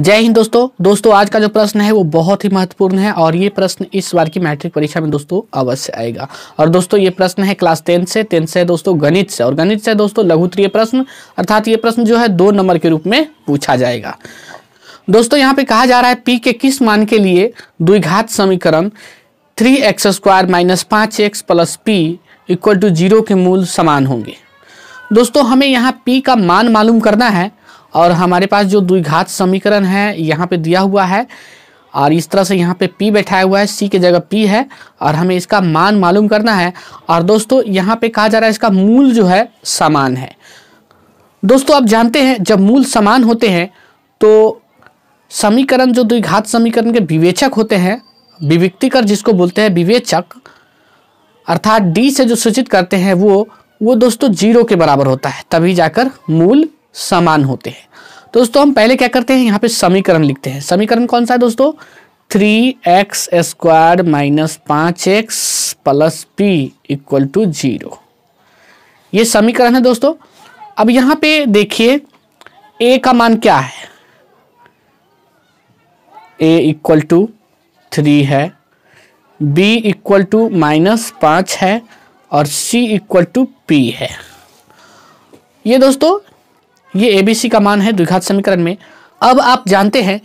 जय हिंद दोस्तों दोस्तों आज का जो प्रश्न है वो बहुत ही महत्वपूर्ण है और ये प्रश्न इस बार की मैट्रिक परीक्षा में दोस्तों अवश्य आएगा और दोस्तों ये प्रश्न है क्लास टेंथ से टेंथ से दोस्तों गणित से और गणित से दोस्तों लघुत्रीय प्रश्न अर्थात ये प्रश्न जो है दो नंबर के रूप में पूछा जाएगा दोस्तों यहाँ पे कहा जा रहा है पी के किस मान के लिए द्विघात समीकरण थ्री एक्स स्क्वायर माइनस पाँच x plus p equal to zero के मूल समान होंगे दोस्तों हमें यहाँ पी का मान मालूम करना है और हमारे पास जो द्विघात समीकरण है यहाँ पे दिया हुआ है और इस तरह से यहाँ पे p बैठाया हुआ है c के जगह p है और हमें इसका मान मालूम करना है और दोस्तों यहाँ पे कहा जा रहा है इसका मूल जो है समान है दोस्तों आप जानते हैं जब मूल समान होते हैं तो समीकरण जो द्विघात समीकरण के विवेचक होते हैं विविक्तिकर जिसको बोलते हैं विवेचक अर्थात डी से जो सूचित करते हैं वो वो दोस्तों जीरो के बराबर होता है तभी जाकर मूल समान होते हैं दोस्तों हम पहले क्या करते हैं यहाँ पे समीकरण लिखते हैं समीकरण कौन सा है दोस्तों थ्री एक्स स्क्वायर माइनस पाँच x plus p equal to zero ये समीकरण है दोस्तों अब यहाँ पे देखिए a का मान क्या है a इक्वल टू थ्री है बी इक्वल टू माइनस पाँच है और सी इक्वल टू पी है ये दोस्तों ये एबीसी का मान है द्विघात समीकरण में अब आप जानते हैं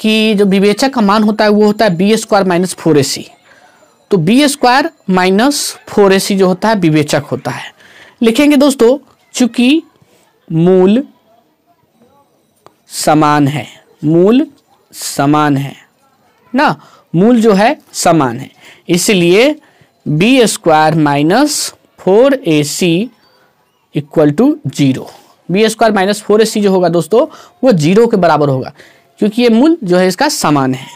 कि जो विवेचक का मान होता है वो होता है B square minus four A C तो B square minus four A C जो होता है विवेचक होता है लिखेंगे दोस्तों चूंकि मूल समान है मूल समान है ना मूल जो है समान है इसलिए B square minus four A C equal to zero B square minus four A C जो होगा दोस्तों वो जीरो के बराबर होगा क्योंकि ये मूल जो है इसका समान है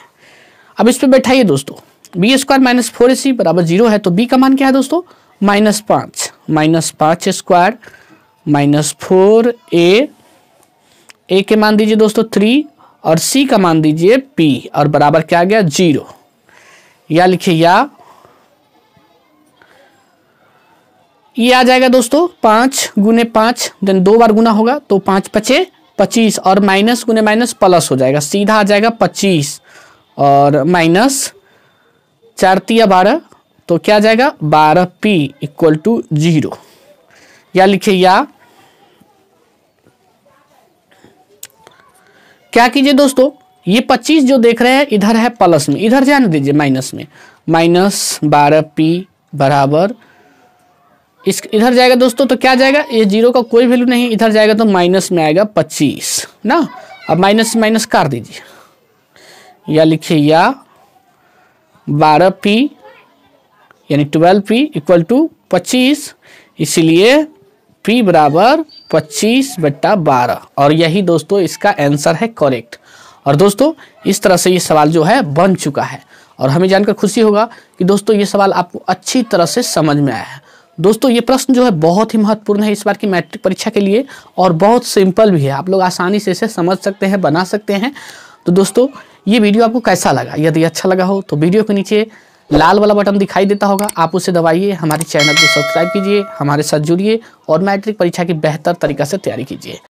अब इस पर बैठाइए दोस्तों B square minus four A C बराबर जीरो है तो बी का मान क्या है दोस्तों माइनस पाँच माइनस पाँच square minus four A A के मान दीजिए दोस्तों थ्री और सी का मान दीजिए पी और बराबर क्या आ गया जीरो या लिखिए या ये आ जाएगा दोस्तों पांच गुने पांच देन दो बार गुना होगा तो पांच पचे पच्चीस और माइनस गुने माइनस प्लस हो जाएगा सीधा आ जाएगा पच्चीस और माइनस चार तिया बारह तो क्या आ जाएगा बारह पी इक्वल टू जीरो या लिखे या क्या कीजिए दोस्तों ये पच्चीस जो देख रहे हैं इधर है प्लस में इधर जाने दीजिए माइनस में माइनस बारह पी बराबर इस इधर जाएगा दोस्तों तो क्या जाएगा ये जीरो का कोई वैल्यू नहीं इधर जाएगा तो माइनस में आएगा पच्चीस ना अब माइनस माइनस कर दीजिए या लिखिए या बारह पी यानी ट्वेल्व पी इक्वल टू पच्चीस इसीलिए पी बराबर पच्चीस बट्टा बारह और यही दोस्तों इसका आंसर है करेक्ट और दोस्तों इस तरह से ये सवाल जो है बन चुका है और हमें जानकर खुशी होगा कि दोस्तों ये सवाल आपको अच्छी तरह से समझ में आया है दोस्तों ये प्रश्न जो है बहुत ही महत्वपूर्ण है इस बार की मैट्रिक परीक्षा के लिए और बहुत सिंपल भी है आप लोग आसानी से इसे समझ सकते हैं बना सकते हैं तो दोस्तों ये वीडियो आपको कैसा लगा यदि अच्छा लगा हो तो वीडियो के नीचे लाल वाला बटन दिखाई देता होगा आप उसे दबाइए हमारे चैनल को सब्सक्राइब कीजिए हमारे साथ जुड़िए और मैट्रिक परीक्षा की बेहतर तरीका से तैयारी कीजिए